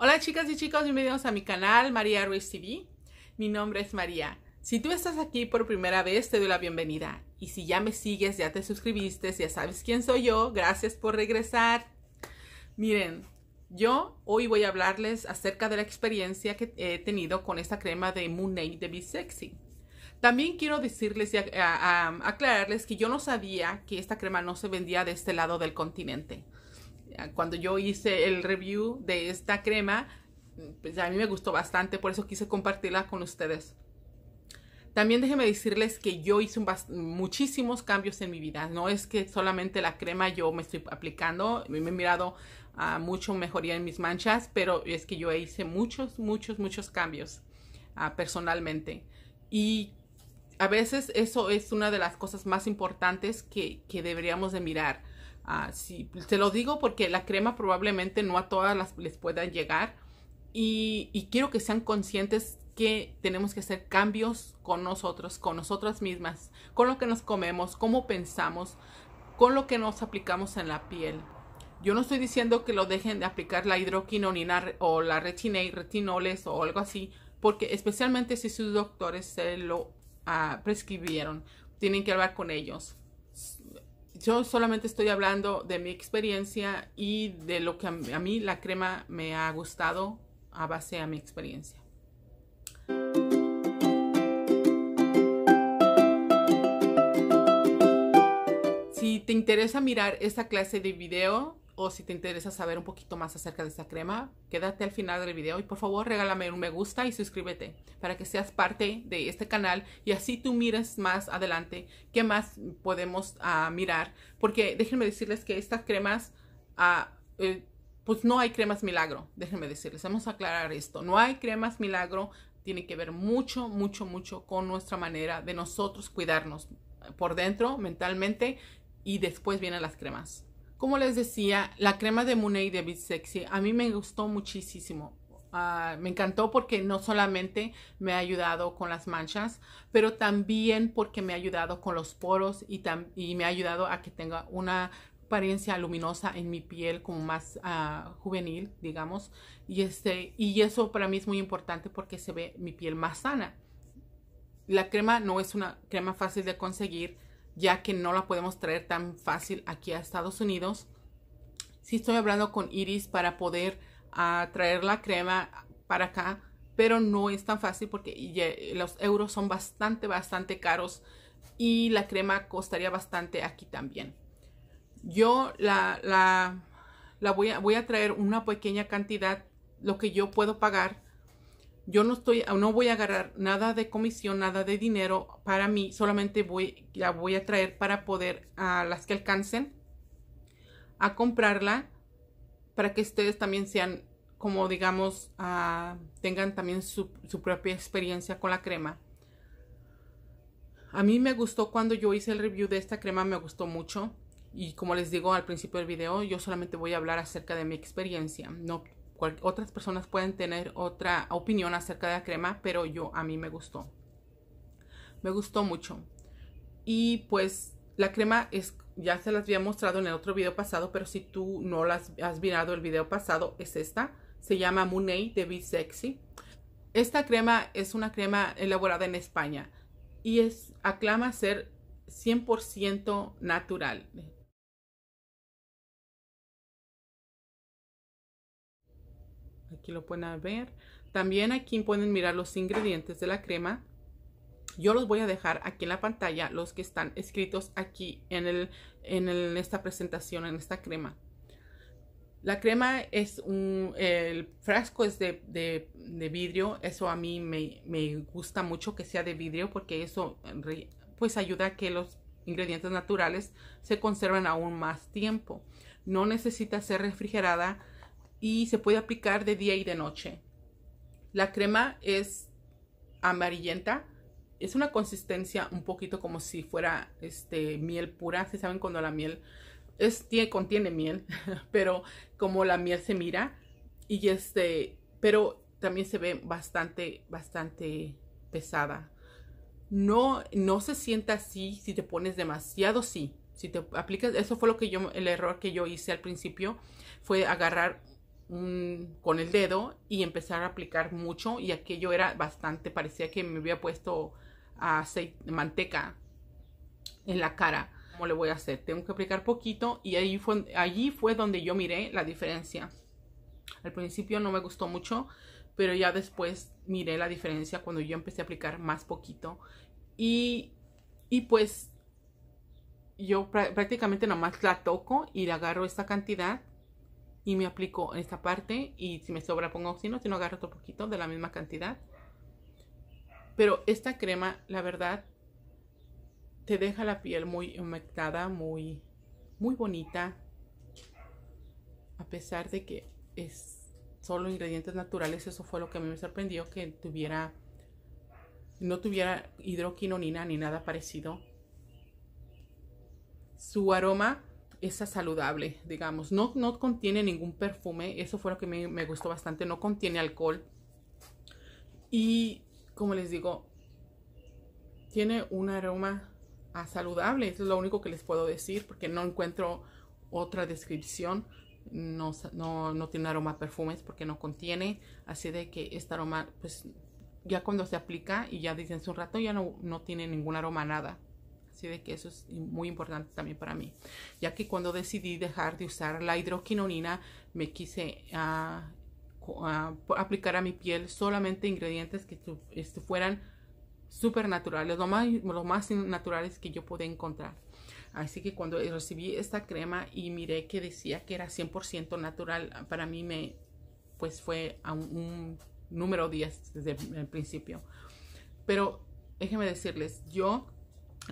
Hola chicas y chicos, bienvenidos a mi canal María Ruiz TV. Mi nombre es María. Si tú estás aquí por primera vez, te doy la bienvenida. Y si ya me sigues, ya te suscribiste, ya sabes quién soy yo, gracias por regresar. Miren, yo hoy voy a hablarles acerca de la experiencia que he tenido con esta crema de Moon de Be Sexy. También quiero decirles y aclararles que yo no sabía que esta crema no se vendía de este lado del continente cuando yo hice el review de esta crema, pues a mí me gustó bastante, por eso quise compartirla con ustedes. También déjenme decirles que yo hice muchísimos cambios en mi vida. No es que solamente la crema yo me estoy aplicando, me he mirado mucho mejoría en mis manchas, pero es que yo hice muchos, muchos, muchos cambios ah, personalmente. Y a veces eso es una de las cosas más importantes que, que deberíamos de mirar Ah, se pues, te lo digo porque la crema probablemente no a todas las, les pueda llegar y, quiero que sean conscientes que tenemos que hacer cambios con nosotros, con nosotras mismas, con lo que nos comemos, cómo pensamos, con lo que nos aplicamos en la piel. Yo no estoy diciendo que lo dejen de aplicar la hidroquinonina o la retina y retinoles o algo así, porque especialmente si sus doctores se lo ah, prescribieron, tienen que hablar con ellos yo solamente estoy hablando de mi experiencia y de lo que a, mí la crema me ha gustado a base a mi experiencia. Si te interesa mirar esta clase de video, o si te interesa saber un poquito más acerca de esta crema, quédate al final del video y por favor regálame un me gusta y suscríbete para que seas parte de este canal y así tú mires más adelante qué más podemos ah, mirar. Porque déjenme decirles que estas cremas, ah, eh, pues no hay cremas milagro, déjenme decirles, vamos a aclarar esto, no hay cremas milagro, tiene que ver mucho, mucho, mucho con nuestra manera de nosotros cuidarnos por dentro, mentalmente, y después vienen las cremas. Como les decía, la crema de Muney de Bit Sexy a mí me gustó muchísimo. Ah, me encantó porque no solamente me ha ayudado con las manchas, pero también porque me ha ayudado con los poros y, me ha ayudado a que tenga una apariencia luminosa en mi piel como más ah, juvenil, digamos. Y, este, y eso para mí es muy importante porque se ve mi piel más sana. La crema no es una crema fácil de conseguir ya que no la podemos traer tan fácil aquí a Estados Unidos. Sí estoy hablando con Iris para poder ah, traer la crema para acá, pero no es tan fácil porque los euros son bastante, bastante caros y la crema costaría bastante aquí también. Yo la, la, la voy, a, voy a traer una pequeña cantidad, lo que yo puedo pagar yo no estoy, no voy a agarrar nada de comisión, nada de dinero para mí, solamente voy, la voy a traer para poder a las que alcancen a comprarla para que ustedes también sean como digamos ah, tengan también su, su, propia experiencia con la crema a mí me gustó cuando yo hice el review de esta crema me gustó mucho y como les digo al principio del video yo solamente voy a hablar acerca de mi experiencia no otras personas pueden tener otra opinión acerca de la crema, pero yo a mí me gustó. Me gustó mucho. Y pues la crema es, ya se las había mostrado en el otro video pasado, pero si tú no las has mirado el video pasado, es esta. Se llama munei de Be Sexy. Esta crema es una crema elaborada en España y es aclama ser 100% natural. lo pueden ver. También aquí pueden mirar los ingredientes de la crema. Yo los voy a dejar aquí en la pantalla, los que están escritos aquí en, el, en esta presentación, en esta crema. La crema es un, el frasco es de, vidrio, eso a mí me, me, gusta mucho que sea de vidrio porque eso pues ayuda a que los ingredientes naturales se conserven aún más tiempo. No necesita ser refrigerada y se puede aplicar de día y de noche. La crema es amarillenta, es una consistencia un poquito como si fuera este, miel pura, si saben cuando la miel es, contiene miel, pero como la miel se mira y este, pero también se ve bastante, bastante pesada. No, no se sienta así si te pones demasiado sí. Si te aplicas, eso fue lo que yo, el error que yo hice al principio, fue agarrar con el dedo y empezar a aplicar mucho y aquello era bastante, parecía que me había puesto aceite, manteca en la cara. ¿Cómo le voy a hacer? Tengo que aplicar poquito y ahí fue, allí fue donde yo miré la diferencia. Al principio no me gustó mucho, pero ya después miré la diferencia cuando yo empecé a aplicar más poquito. Y, y pues yo prácticamente nomás la toco y le agarro esta cantidad y me aplico en esta parte y si me sobra pongo oxígeno, si no agarro otro poquito de la misma cantidad. Pero esta crema, la verdad, te deja la piel muy humectada, muy, muy bonita. A pesar de que es solo ingredientes naturales, eso fue lo que a mí me sorprendió, que tuviera, no tuviera hidroquinonina ni nada parecido. Su aroma es saludable, digamos. No, no contiene ningún perfume, eso fue lo que me, gustó bastante, no contiene alcohol. Y como les digo, tiene un aroma a saludable, eso es lo único que les puedo decir porque no encuentro otra descripción. No, no, tiene aroma a perfumes porque no contiene, así de que este aroma, pues ya cuando se aplica y ya dicen un rato, ya no, no tiene ningún aroma nada. Así de que eso es muy importante también para mí, ya que cuando decidí dejar de usar la hidroquinonina, me quise ah, ah, aplicar a mi piel solamente ingredientes que este, fueran súper naturales, lo más, más naturales que yo pude encontrar. Así que cuando recibí esta crema y miré que decía que era 100% natural, para mí me, pues fue a un, un número 10 desde el principio. Pero déjenme decirles, yo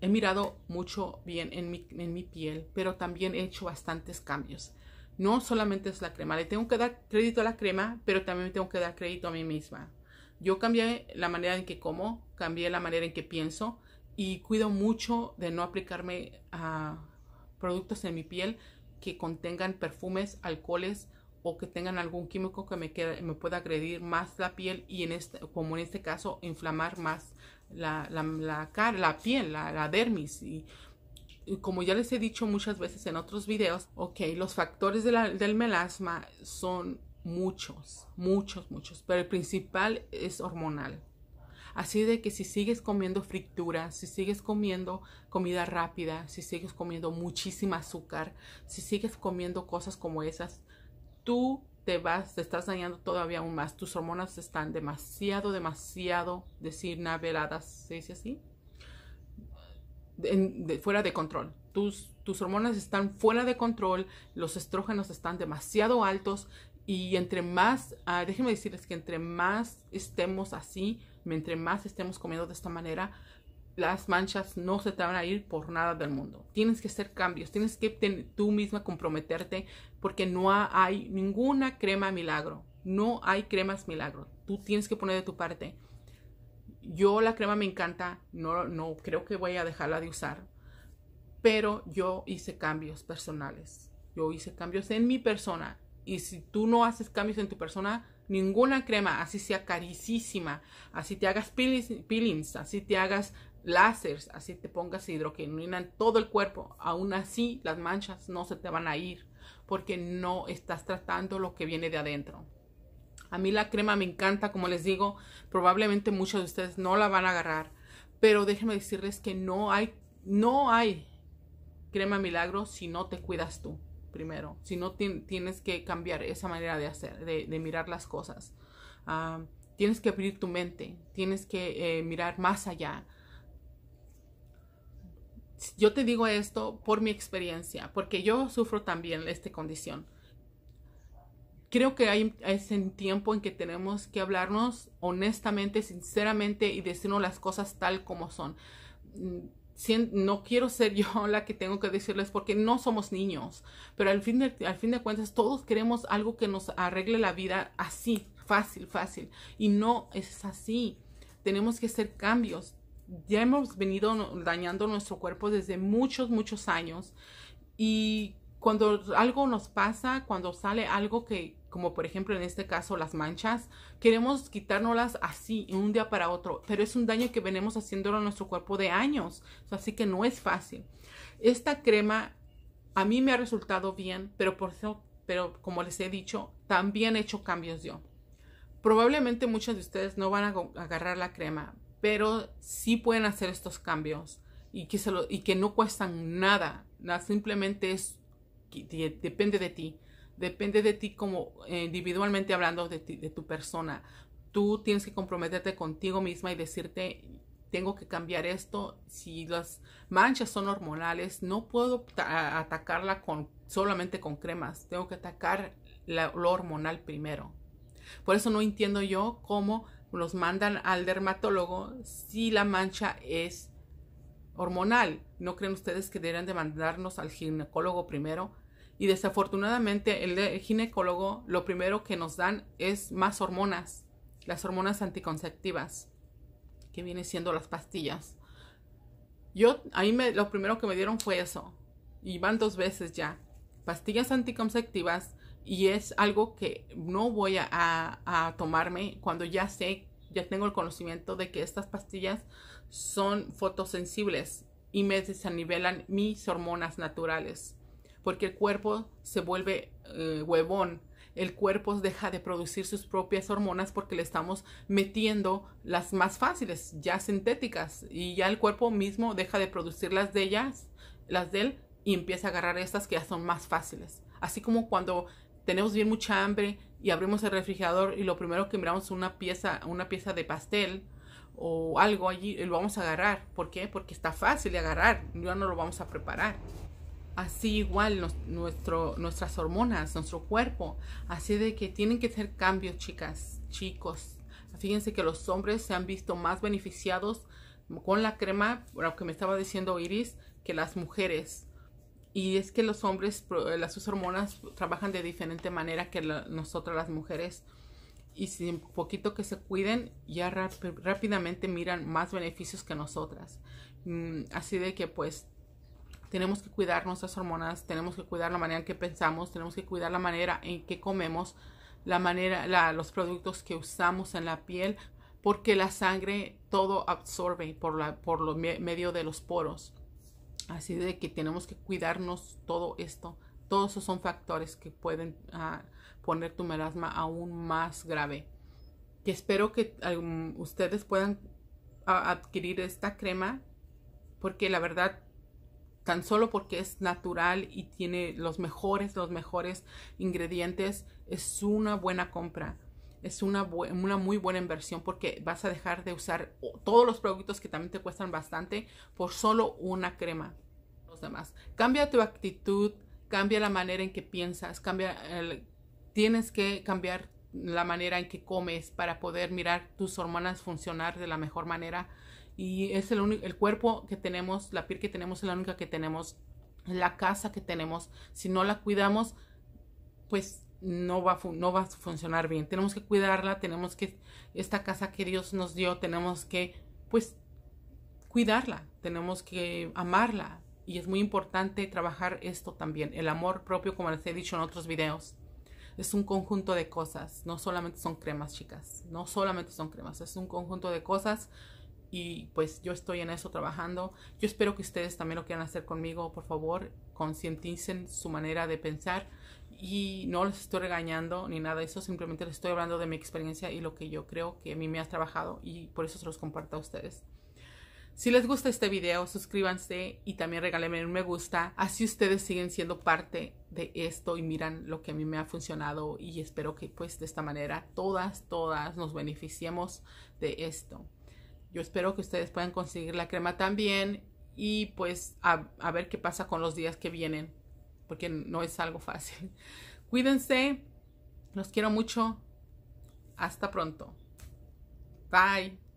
he mirado mucho bien en mi, piel, pero también he hecho bastantes cambios. No solamente es la crema, le tengo que dar crédito a la crema, pero también tengo que dar crédito a mí misma. Yo cambié la manera en que como, cambié la manera en que pienso y cuido mucho de no aplicarme a productos en mi piel que contengan perfumes, alcoholes o que tengan algún químico que me, me pueda agredir más la piel y en este, como en este caso inflamar más la, la, cara, la piel, la, dermis y, como ya les he dicho muchas veces en otros videos, ok, los factores del melasma son muchos, muchos, muchos, pero el principal es hormonal. Así de que si sigues comiendo frituras, si sigues comiendo comida rápida, si sigues comiendo muchísimo azúcar, si sigues comiendo cosas como esas, tú te vas, te estás dañando todavía aún más. Tus hormonas están demasiado, demasiado decir, naveladas, ¿se dice así? De, fuera de control. Tus, tus hormonas están fuera de control, los estrógenos están demasiado altos y entre más, ah, déjenme decirles que entre más estemos así, entre más estemos comiendo de esta manera, las manchas no se te van a ir por nada del mundo. Tienes que hacer cambios, tienes que tú misma comprometerte porque no hay ninguna crema milagro. No hay cremas milagro. Tú tienes que poner de tu parte. Yo la crema me encanta, no, no creo que voy a dejarla de usar, pero yo hice cambios personales. Yo hice cambios en mi persona y si tú no haces cambios en tu persona, ninguna crema, así sea carísima, así te hagas peelings, así te hagas láseres, así te pongas hidroquinina en todo el cuerpo, aún así las manchas no se te van a ir porque no estás tratando lo que viene de adentro. A mí la crema me encanta, como les digo, probablemente muchos de ustedes no la van a agarrar, pero déjenme decirles que no hay, no hay crema milagro si no te cuidas tú primero, si no tienes que cambiar esa manera de hacer, de, mirar las cosas. Ah, tienes que abrir tu mente, tienes que eh, mirar más allá, yo te digo esto por mi experiencia, porque yo sufro también esta condición. Creo que hay ese tiempo en que tenemos que hablarnos honestamente, sinceramente y decirnos las cosas tal como son. Mm, no quiero ser yo la que tengo que decirles porque no somos niños, pero al fin al fin de cuentas todos queremos algo que nos arregle la vida así, fácil, fácil. Y no es así tenemos que hacer cambios, ya hemos venido dañando nuestro cuerpo desde muchos, muchos años. Y cuando algo nos pasa, cuando sale algo que, como por ejemplo en este caso las manchas, queremos quitárnoslas así, un día para otro, pero es un daño que venimos haciéndolo a nuestro cuerpo de años, así que no es fácil. Esta crema a mí me ha resultado bien, pero por eso, pero como les he dicho, también he hecho cambios yo. Probablemente muchos de ustedes no van a agarrar la crema, pero sí pueden hacer estos cambios y que, y que no cuestan nada, simplemente es, depende de ti, depende de ti como eh, individualmente hablando de, tu persona. Tú tienes que comprometerte contigo misma y decirte, tengo que cambiar esto. Si las manchas son hormonales, no puedo atacarla con, solamente con cremas. Tengo que atacar lo hormonal primero. Por eso no entiendo yo cómo los mandan al dermatólogo si la mancha es hormonal. ¿No creen ustedes que deberían de mandarnos al ginecólogo primero? Y desafortunadamente el ginecólogo lo primero que nos dan es más hormonas, las hormonas anticonceptivas, que vienen siendo las pastillas. Yo, a mí me, lo primero que me dieron fue eso, y van dos veces ya, pastillas anticonceptivas y es algo que no voy a, tomarme cuando ya sé, ya tengo el conocimiento de que estas pastillas son fotosensibles y me desanivelan mis hormonas naturales, porque el cuerpo se vuelve eh, huevón, el cuerpo deja de producir sus propias hormonas porque le estamos metiendo las más fáciles, ya sintéticas, y ya el cuerpo mismo deja de producir las de ellas, las de él, y empieza a agarrar estas que ya son más fáciles. Así como cuando tenemos bien mucha hambre y abrimos el refrigerador y lo primero que miramos es una pieza, una pieza de pastel o algo allí, y lo vamos a agarrar. ¿Por qué? Porque está fácil de agarrar, ya no lo vamos a preparar. Así igual nuestro, nuestras hormonas, nuestro cuerpo. Así de que tienen que hacer cambios, chicas, chicos. Fíjense que los hombres se han visto más beneficiados con la crema, lo me estaba diciendo Iris, que las mujeres y es que los hombres, las sus hormonas trabajan de diferente manera que nosotras las mujeres. Y sin poquito que se cuiden, ya rápidamente miran más beneficios que nosotras. Mm, así de que pues tenemos que cuidar nuestras hormonas, tenemos que cuidar la manera en que pensamos, tenemos que cuidar la manera en que comemos, la manera, los productos que usamos en la piel, porque la sangre todo absorbe por, la, por lo medio de los poros. Así de que tenemos que cuidarnos todo esto. Todos esos son factores que pueden ah, poner tu melasma aún más grave. Que espero que um, ustedes puedan adquirir esta crema porque la verdad tan solo porque es natural y tiene los mejores, los mejores ingredientes, es una buena compra es una, una, muy buena inversión porque vas a dejar de usar todos los productos que también te cuestan bastante por solo una crema. Los demás. Cambia tu actitud, cambia la manera en que piensas, cambia tienes que cambiar la manera en que comes para poder mirar tus hormonas funcionar de la mejor manera. Y es el, único, el cuerpo que tenemos, la piel que tenemos es la única que tenemos, la casa que tenemos. Si no la cuidamos, pues no va, a no va a funcionar bien. Tenemos que cuidarla, tenemos que, esta casa que Dios nos dio, tenemos que, pues, cuidarla, tenemos que amarla. Y es muy importante trabajar esto también, el amor propio, como les he dicho en otros videos. Es un conjunto de cosas, no solamente son cremas, chicas, no solamente son cremas, es un conjunto de cosas y pues yo estoy en eso trabajando. Yo espero que ustedes también lo quieran hacer conmigo, por favor, concienticen su manera de pensar y no les estoy regañando ni nada de eso, simplemente les estoy hablando de mi experiencia y lo que yo creo que a mí me ha trabajado y por eso se los comparto a ustedes. Si les gusta este video, suscríbanse y también regálenme un me gusta. Así ustedes siguen siendo parte de esto y miran lo que a mí me ha funcionado y espero que pues de esta manera todas, todas nos beneficiemos de esto. Yo espero que ustedes puedan conseguir la crema también y pues a, a ver qué pasa con los días que vienen porque no es algo fácil. Cuídense, los quiero mucho. Hasta pronto. Bye.